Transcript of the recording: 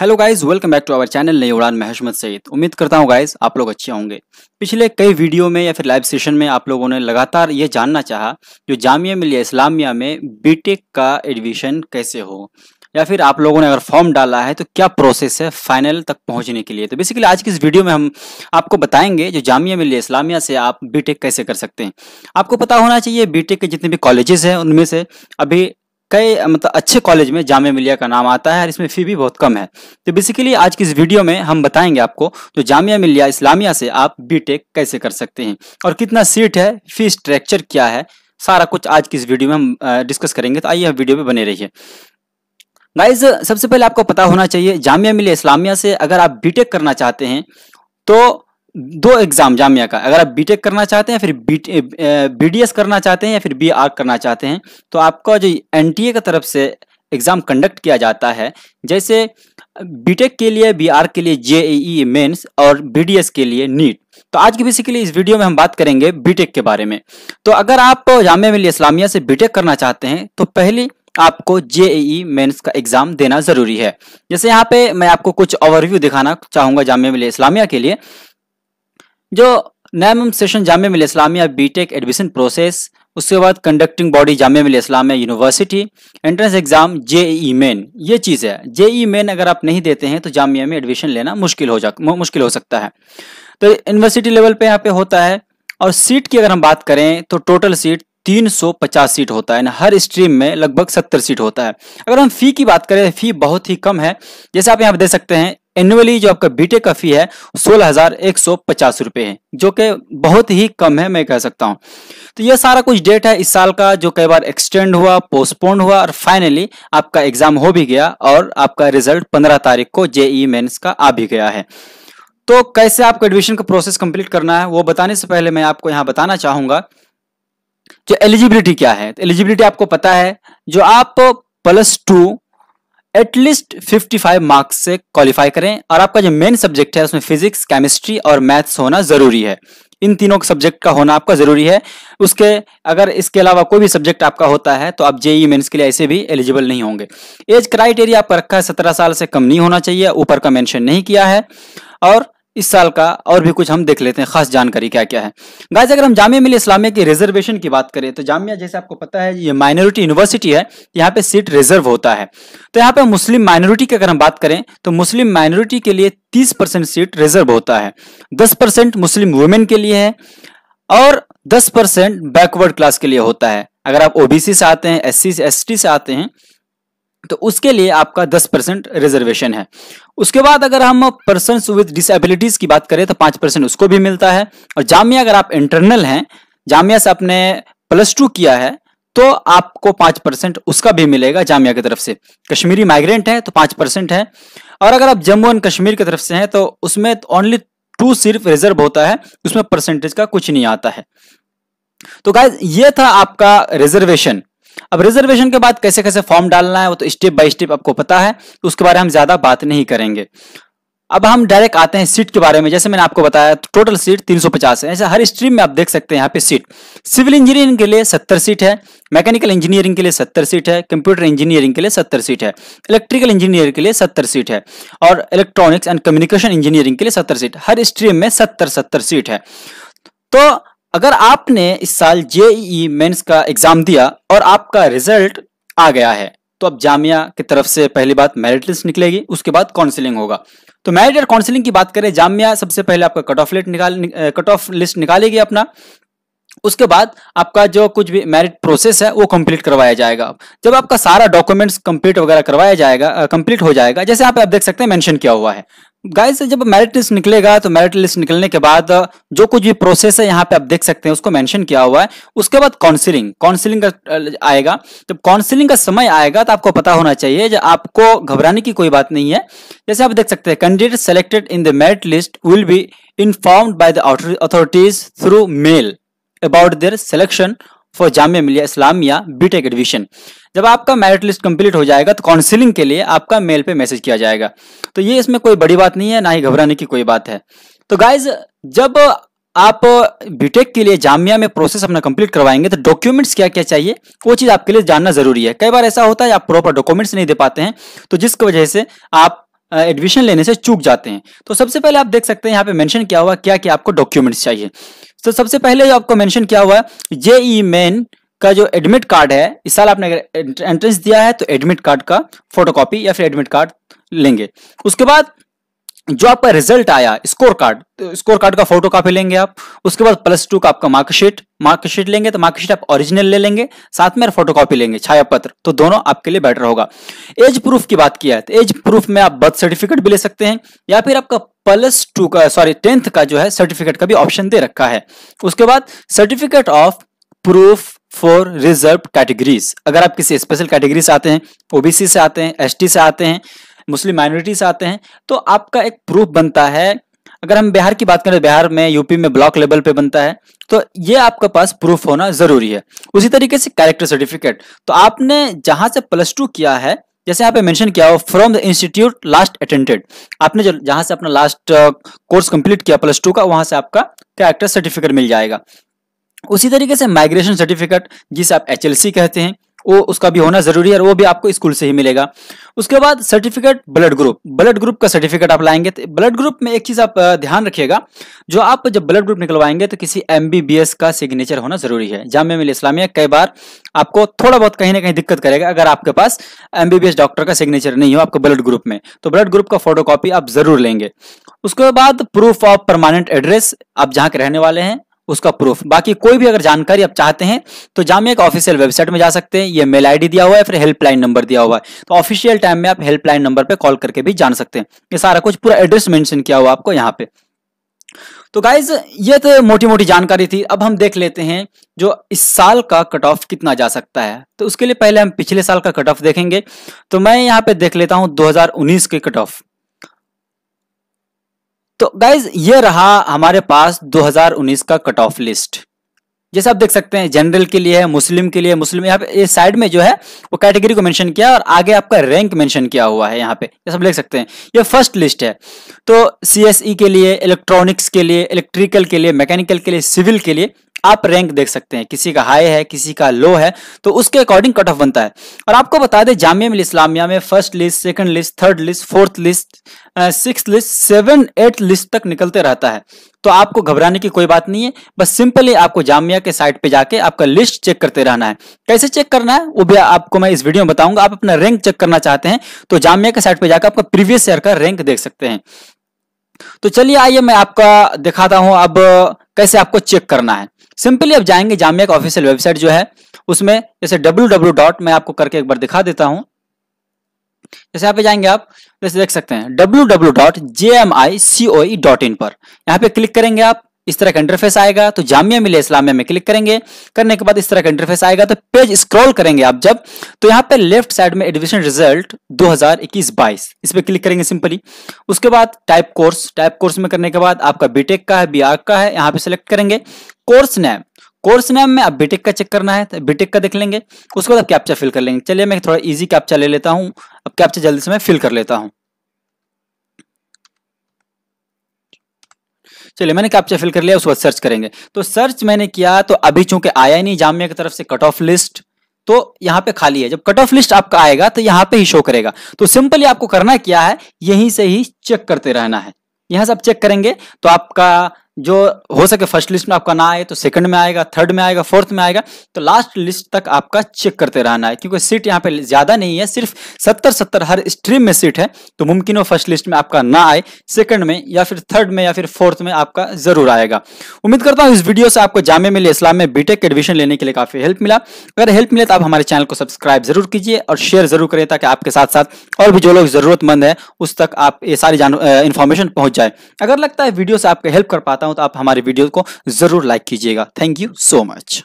hello guys welcome back to our channel Nai Udaan Mahmad Saeed उम्मीद करता हूं गाइस आप लोग अच्छे होंगे पिछले कई वीडियो में या फिर लाइव सेशन में आप लोगों ने लगातार ये जानना चाहा जो जामिया मिलिया इस्लामिया में बीटेक e का एडमिशन कैसे हो या फिर आप लोगों ने अगर फॉर्म डाला है तो क्या प्रोसेस है फाइनल तक पहुंचने के लिए तो बेसिकली आज की इस वीडियो में हम आपको बताएंगे जो जामिया मिलिया इस्लामिया से आप बीटेक e कैसे कर सकते हैं आपको पता होना चाहिए बीटेक e के जितने भी कॉलेजेस हैं उनमें से अभी कई मतलब अच्छे कॉलेज में जामिया मिलिया का नाम आता है और इसमें फ़ी भी बहुत कम है तो बेसिकली आज की इस वीडियो में हम बताएंगे आपको जो जामिया मिलिया इस्लामिया से आप बीटेक कैसे कर सकते हैं और कितना सीट है फी स्ट्रक्चर क्या है सारा कुछ आज की इस वीडियो में हम डिस्कस करेंगे तो आइए वीडियो में बने रहिए गाइज सबसे पहले आपको पता होना चाहिए जामिया मिलिया इस्लामिया से अगर आप बीटेक करना चाहते हैं तो दो एग्जाम जामिया का अगर आप बीटेक करना चाहते हैं फिर बी डी एस करना चाहते हैं या फिर बी आर करना चाहते हैं तो आपका जो एन टी ए की तरफ से एग्ज़ाम कंडक्ट किया जाता है जैसे बीटेक के लिए बीआर के लिए जे ई मेन्स और बीडीएस के लिए नीट तो आज की के बेसिकली इस वीडियो में हम बात करेंगे बीटेक के बारे में तो अगर आप जामिया मिली इस्लामिया से बीटेक करना चाहते हैं तो पहले आपको जे ई मेन्स का एग्ज़ाम देना ज़रूरी है जैसे यहाँ पे मैं आपको कुछ ओवरव्यू दिखाना चाहूंगा जामिया मिली इस्लामिया के लिए जो नैम session Jamia Millia Islamia BTech admission process उसके बाद conducting body Jamia Millia Islamia university entrance exam J E main ये चीज़ है जे ई मेन अगर आप नहीं देते हैं तो जामिया में एडमिशन लेना मुश्किल हो जा मुश्किल हो सकता है तो यूनिवर्सिटी लेवल पे यहाँ पे होता है और सीट की अगर हम बात करें तो टोटल सीट 350 सीट होता है ना हर स्ट्रीम में लगभग 70 सीट होता है अगर हम फ़ी की बात करें फ़ी बहुत ही कम है जैसे आप यहाँ पर देख सकते हैं एनुअली जो आपका बीटेक e का फी है सोलह हजार एक सौ पचास रुपए है जो कि बहुत ही कम है मैं कह सकता हूं तो ये सारा कुछ डेट है इस साल का जो कई बार एक्सटेंड हुआ पोस्टपोन हुआ और फाइनली आपका एग्जाम हो भी गया और आपका रिजल्ट पंद्रह तारीख को जेई मेन्स e का आ भी गया है तो कैसे आपको एडमिशन का प्रोसेस कंप्लीट करना है वो बताने से पहले मैं आपको यहां बताना चाहूंगा जो एलिजिबिलिटी क्या है एलिजिबिलिटी तो आपको पता है जो आप प्लस टू एटलीस्ट 55 मार्क्स से क्वालिफाई करें और आपका जो मेन सब्जेक्ट है उसमें फिजिक्स केमिस्ट्री और मैथ्स होना जरूरी है इन तीनों सब्जेक्ट का होना आपका जरूरी है उसके अगर इसके अलावा कोई भी सब्जेक्ट आपका होता है तो आप जेई मेन्स के लिए ऐसे भी एलिजिबल नहीं होंगे एज क्राइटेरिया आपका रखा है सत्रह साल से कम नहीं होना चाहिए ऊपर का मेंशन नहीं किया है और इस साल का और भी कुछ हम देख लेते हैं खास जानकारी क्या क्या है गाइज अगर हम जामिया मिल इस्लामिया की रिजर्वेशन की बात करें तो जामिया जैसे आपको पता है ये माइनॉरिटी यूनिवर्सिटी है यहाँ पे सीट रिजर्व होता है तो यहाँ पे मुस्लिम माइनॉरिटी की अगर हम बात करें तो मुस्लिम माइनॉरिटी के लिए तीस परसेंट सीट रिजर्व होता है दस परसेंट मुस्लिम वुमेन के लिए है और दस परसेंट बैकवर्ड क्लास के लिए होता है अगर आप ओबीसी से आते हैं एस सी एस टी से आते हैं तो उसके लिए आपका 10 परसेंट रिजर्वेशन है उसके बाद अगर हम पर्सन विद डिसेबिलिटीज की बात करें तो पांच परसेंट उसको भी मिलता है और जामिया अगर आप इंटरनल हैं जामिया से आपने प्लस टू किया है तो आपको पांच परसेंट उसका भी मिलेगा जामिया की तरफ से कश्मीरी माइग्रेंट है तो पांच परसेंट है और अगर आप जम्मू एंड कश्मीर की तरफ से हैं तो उसमें ओनली टू सिर्फ रिजर्व होता है उसमें परसेंटेज का कुछ नहीं आता है तो गाइज ये था आपका रिजर्वेशन अब रिजर्वेशन के बाद कैसे कैसे फॉर्म डालना है वो तो स्टेप बाय स्टेप आपको पता है तो उसके बारे में हम ज्यादा बात नहीं करेंगे अब हम डायरेक्ट आते हैं सीट के बारे में जैसे मैंने आपको बताया तो टोटल सीट 350 है ऐसे हर स्ट्रीम में आप देख सकते हैं यहाँ पे सीट सिविल इंजीनियरिंग के लिए 70 सीट है मैकेनिकल इंजीनियरिंग के लिए 70 सीट है कंप्यूटर इंजीनियरिंग के लिए 70 सीट है इलेक्ट्रिकल इंजीनियर के लिए 70 सीट है और इलेक्ट्रॉनिक्स एंड कम्युनिकेशन इंजीनियरिंग के लिए सत्तर सीट हर स्ट्रीम में सत्तर सत्तर सीट है तो अगर आपने इस साल जेई मेंस का एग्जाम दिया और आपका रिजल्ट आ गया है तो अब जामिया की तरफ से पहली बात मेरिट लिस्ट निकलेगी उसके बाद काउंसिलिंग होगा तो मेरिट और काउंसिलिंग की बात करें जामिया सबसे पहले आपका कट ऑफ लिस्ट निकाल कट ऑफ लिस्ट निकालेगी अपना उसके बाद आपका जो कुछ भी मेरिट प्रोसेस है वो कंप्लीट करवाया जाएगा जब आपका सारा डॉक्यूमेंट्स कंप्लीट वगैरह करवाया जाएगा कंप्लीट हो जाएगा जैसे आप देख सकते हैं मेंशन किया हुआ है गाइस जब मेरिट लिस्ट निकलेगा तो मेरिट लिस्ट निकलने के बाद जो कुछ भी प्रोसेस है यहाँ पे आप देख सकते हैं उसको मेंशन किया हुआ है उसके बाद काउंसिलिंग काउंसिलिंग का आएगा जब काउंसिलिंग का समय आएगा तो आपको पता होना चाहिए जो आपको घबराने की कोई बात नहीं है जैसे आप देख सकते हैं candidate selected in the merit list will be informed by the authorities through mail about their selection for Jamia Millia Islamia BTech admission जब आपका मेरिट लिस्ट कंप्लीट हो जाएगा तो काउंसिलिंग के लिए आपका मेल पे मैसेज किया जाएगा तो ये इसमें कोई बड़ी बात नहीं है ना ही घबराने की कोई बात है तो गाइज जब आप बीटेक के लिए जामिया में प्रोसेस अपना कंप्लीट करवाएंगे तो डॉक्यूमेंट्स क्या क्या चाहिए वो चीज़ आपके लिए जानना जरूरी है कई बार ऐसा होता है आप प्रॉपर डॉक्यूमेंट्स नहीं दे पाते हैं तो जिसकी वजह से आप एडमिशन लेने से चूक जाते हैं तो सबसे पहले आप देख सकते हैं यहाँ पे मेंशन क्या हुआ क्या क्या आपको डॉक्यूमेंट्स चाहिए तो सबसे पहले जो आपको मेंशन क्या हुआ जे ई मेन का जो एडमिट कार्ड है इस साल आपने अगर एंट्रेंस दिया है तो एडमिट कार्ड का फोटोकॉपी या फिर एडमिट कार्ड लेंगे उसके बाद जो आपका रिजल्ट आया स्कोर कार्ड तो स्कोर कार्ड का फोटो कॉपी लेंगे आप उसके बाद प्लस टू का आपका मार्कशीट मार्कशीट लेंगे तो मार्कशीट आप ओरिजिनल ले लेंगे साथ में फोटो कॉपी लेंगे छाया पत्र तो दोनों आपके लिए बेटर होगा एज प्रूफ की बात किया है तो एज प्रूफ में आप बर्थ सर्टिफिकेट भी ले सकते हैं या फिर आपका प्लस टू का सॉरी टेंथ का जो है सर्टिफिकेट का भी ऑप्शन दे रखा है उसके बाद certificate of proof for reserve categories अगर आप किसी स्पेशल कैटेगरी से आते हैं ओबीसी से आते हैं एसटी से आते हैं मुस्लिम माइनॉरिटीज आते हैं तो आपका एक प्रूफ बनता है अगर हम बिहार की बात करें तो बिहार में यूपी में ब्लॉक लेवल पे बनता है तो ये आपके पास प्रूफ होना जरूरी है उसी तरीके से कैरेक्टर सर्टिफिकेट तो आपने जहां से प्लस टू किया है जैसे यहाँ पे मेंशन किया हो from the institute last attended आपने जो जहां से अपना लास्ट कोर्स कंप्लीट किया प्लस टू का वहां से आपका कैरेक्टर सर्टिफिकेट मिल जाएगा उसी तरीके से माइग्रेशन सर्टिफिकेट जिसे आप एच कहते हैं वो उसका भी होना जरूरी है और वो भी आपको स्कूल से ही मिलेगा उसके बाद certificate blood group blood group का सर्टिफिकेट आप लाएंगे तो ब्लड ग्रुप में एक चीज आप ध्यान रखिएगा जो आप जब ब्लड ग्रुप निकलवाएंगे तो किसी एम का सिग्नेचर होना जरूरी है जामिया मिल इस्लामिया कई बार आपको थोड़ा बहुत कहीं ना कहीं दिक्कत करेगा अगर आपके पास एम डॉक्टर का सिग्नेचर नहीं हो आपके ब्लड ग्रुप में तो ब्लड ग्रुप का फोटो आप जरूर लेंगे उसके बाद प्रूफ ऑफ परमानेंट एड्रेस आप जहां के रहने वाले हैं उसका प्रूफ बाकी कोई भी अगर जानकारी आप चाहते हैं तो जामिया के ऑफिशियल वेबसाइट में जा सकते हैं ये मेल आईडी दिया हुआ है फिर हेल्पलाइन नंबर दिया हुआ है तो ऑफिशियल टाइम में आप हेल्पलाइन नंबर पर कॉल करके भी जान सकते हैं ये सारा कुछ पूरा एड्रेस मेंशन किया हुआ आपको यहाँ पे तो गाइज ये तो मोटी मोटी जानकारी थी अब हम देख लेते हैं जो इस साल का कट ऑफ कितना जा सकता है तो उसके लिए पहले हम पिछले साल का कट ऑफ देखेंगे तो मैं यहाँ पे देख लेता हूँ 2019 के कट ऑफ तो गाइज ये रहा हमारे पास 2019 का कट ऑफ लिस्ट जैसे आप देख सकते हैं जनरल के लिए है मुस्लिम के लिए मुस्लिम यहाँ पे साइड में जो है वो कैटेगरी को मेंशन किया और आगे आपका रैंक मेंशन किया हुआ है यहाँ पे ये सब देख सकते हैं ये फर्स्ट लिस्ट है तो सीएसई e के लिए इलेक्ट्रॉनिक्स के लिए इलेक्ट्रिकल के लिए मैकेनिकल के लिए सिविल के लिए आप रैंक देख सकते हैं किसी का हाई है किसी का लो है तो उसके अकॉर्डिंग कट ऑफ बनता है और आपको बता दें जामिया मिल इस्लामिया में first list second list third list fourth list six list seven eight list तक निकलते रहता है तो आपको घबराने की कोई बात नहीं है बस सिंपली आपको जामिया के साइट पे जाके आपका लिस्ट चेक करते रहना है कैसे चेक करना है वो भी आपको मैं इस वीडियो में बताऊंगा आप अपना रैंक चेक करना चाहते हैं तो जामिया के साइट पे जाकर आपका प्रीवियस ईयर का रैंक देख सकते हैं तो चलिए आइए मैं आपका दिखाता हूं अब कैसे आपको चेक करना है सिंपली आप जाएंगे जामिया का ऑफिशियल वेबसाइट जो है उसमें जैसे डब्ल्यू डब्ल्यू डॉट मैं आपको करके एक बार दिखा देता हूं जैसे यहाँ पे जाएंगे आप जैसे देख सकते हैं W W dot J M I C O dot in पर यहाँ पे क्लिक करेंगे आप इस तरह का इंटरफेस आएगा तो जामिया मिले इस्लामिया में क्लिक करेंगे करने के बाद इस तरह का इंटरफेस आएगा तो पेज स्क्रॉल करेंगे आप जब तो यहाँ पे लेफ्ट साइड में एडमिशन रिजल्ट 2021 बाईस इस पर क्लिक करेंगे सिंपली उसके बाद टाइप कोर्स टाइप कोर्स में करने के बाद आपका बीटेक का है बी का है यहाँ पे सिलेक्ट करेंगे कोर्स नेम कोर्स नेम में आप बीटेक का चेक करना है तो बीटेक का देख लेंगे उसके बाद आप कैप्चा फिल कर लेंगे चलिए मैं थोड़ा इजी कैप्चा ले लेता हूँ अब कैप्चा जल्दी से मैं फिल कर लेता हूँ चलिए मैंने कैप्चा फिल कर लिया उसके बाद सर्च करेंगे तो सर्च मैंने किया तो अभी चूंकि आया ही नहीं जामिया की तरफ से कट ऑफ लिस्ट तो यहाँ पे खाली है जब कट ऑफ लिस्ट आपका आएगा तो यहाँ पे ही शो करेगा तो सिंपली आपको करना क्या है यहीं से ही चेक करते रहना है यहां से आप चेक करेंगे तो आपका जो हो सके फर्स्ट लिस्ट में आपका ना आए तो सेकंड में आएगा थर्ड में आएगा फोर्थ में आएगा तो लास्ट लिस्ट तक आपका चेक करते रहना है क्योंकि सीट यहाँ पे ज़्यादा नहीं है सिर्फ सत्तर सत्तर हर स्ट्रीम में सीट है तो मुमकिन हो फर्स्ट लिस्ट में आपका ना आए सेकंड में या फिर थर्ड में या फिर फोर्थ में आपका ज़रूर आएगा उम्मीद करता हूँ इस वीडियो से आपको जामे मिले इस्लाम में बीटेक एडमिशन लेने के लिए काफ़ी हेल्प मिला अगर हेल्प मिले तो आप हमारे चैनल को सब्सक्राइब ज़रूर कीजिए और शेयर ज़रूर करिए ताकि आपके साथ साथ और भी जो लोग ज़रूरतमंद है उस तक आप ये सारी इन्फॉर्मेशन पहुंच जाए अगर लगता है वीडियो से आपको हेल्प कर पाता हूं तो आप हमारे वीडियो को जरूर लाइक कीजिएगा थैंक यू सो मच